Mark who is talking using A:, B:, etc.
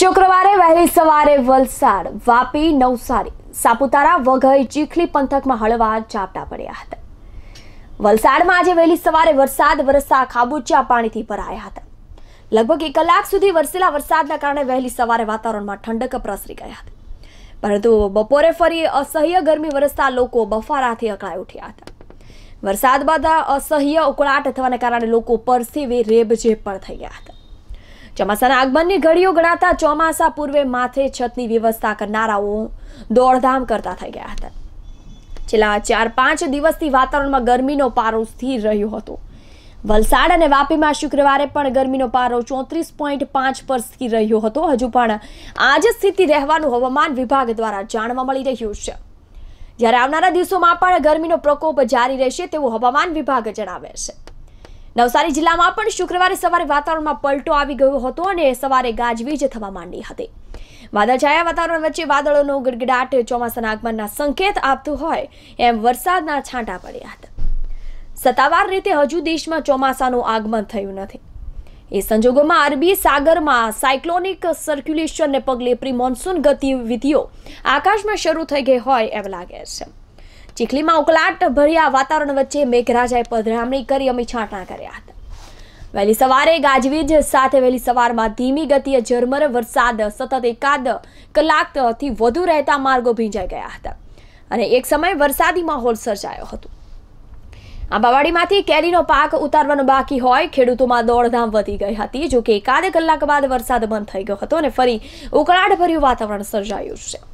A: શુક્રવારે વહેલી સવારે વલસાડ વાપી નવસારી સાપુતારા વઘઈ ચીખલી પંથકમાં હળવા ઝાપટા પડ્યા હતા વલસાડમાં આજે વહેલી સવારે વરસાદ વરસતા ખાબોચિયા પાણીથી ભરાયા હતા લગભગ એક કલાક સુધી વરસેલા વરસાદના કારણે વહેલી સવારે વાતાવરણમાં ઠંડક પ્રસરી ગયા હતા પરંતુ બપોરે ફરી અસહ્ય ગરમી વરસતા લોકો બફારાથી અકળાઈ ઉઠ્યા હતા વરસાદ બાદ અસહ્ય ઉકળાટ થવાને કારણે લોકો પરસેવે રેબજેબ પણ થઈ ગયા હતા ચોમાસાના આગમનની ઘડીઓ ગણાતા ચોમાસા પૂર્વે માથે છતની વ્યવસ્થા કરનારાઓ દોડધામ કરતા થઈ ગયા હતા છેલ્લા ચાર પાંચ દિવસથી વાતાવરણમાં ગરમીનો પારો સ્થિર રહ્યો હતો વલસાડ અને વાપીમાં શુક્રવારે પણ ગરમીનો પારો ચોત્રીસ પોઈન્ટ પાંચ પર સ્થિર રહ્યો હતો હજુ પણ આ જ સ્થિતિ રહેવાનું હવામાન વિભાગ દ્વારા જાણવા મળી રહ્યું છે જ્યારે આવનારા દિવસોમાં પણ ગરમીનો પ્રકોપ જારી રહેશે તેવું હવામાન વિભાગ જણાવે છે નવસારી જિલ્લામાં પણ શુક્રવારે સવારે વાતાવરણમાં પલટો આવી ગયો હતો અને સવારે ગાજવીજ થવા માંડી હતી વાદળછાયા વાતાવરણ વચ્ચે વાદળોનો ગડગડાટ ચોમાસાના આગમનના સંકેત આપતો હોય એમ વરસાદના છાંટા પડ્યા હતા સત્તાવાર રીતે હજુ દેશમાં ચોમાસાનું આગમન થયું નથી એ સંજોગોમાં અરબી સાગરમાં સાયક્લોનિક સર્ક્યુલેશનને પગલે પ્રી મોન્સૂન ગતિવિધિઓ આકાશમાં શરૂ થઈ ગઈ હોય એમ લાગે છે ચીખલીમાં ઉકલાટ ભર્યા વાતાવરણ વચ્ચે મેઘરાજાએ પધરામણી કરી અમે અમીછાંટણા કર્યા હતા વહેલી સવારે ગાજવીજ સાથે વહેલી સવારમાં ધીમી ગતિએ ઝરમર વરસાદ સતત એકાદ કલાકથી વધુ રહેતા માર્ગો ભીંજાઈ ગયા હતા અને એક સમય વરસાદી માહોલ સર્જાયો હતો આંબાવાડીમાંથી કેરીનો પાક ઉતારવાનો બાકી હોય ખેડૂતોમાં દોડધામ વધી ગઈ હતી જોકે એકાદ કલાક બાદ વરસાદ બંધ થઈ ગયો હતો અને ફરી ઉકળાટભર્યું વાતાવરણ સર્જાયું છે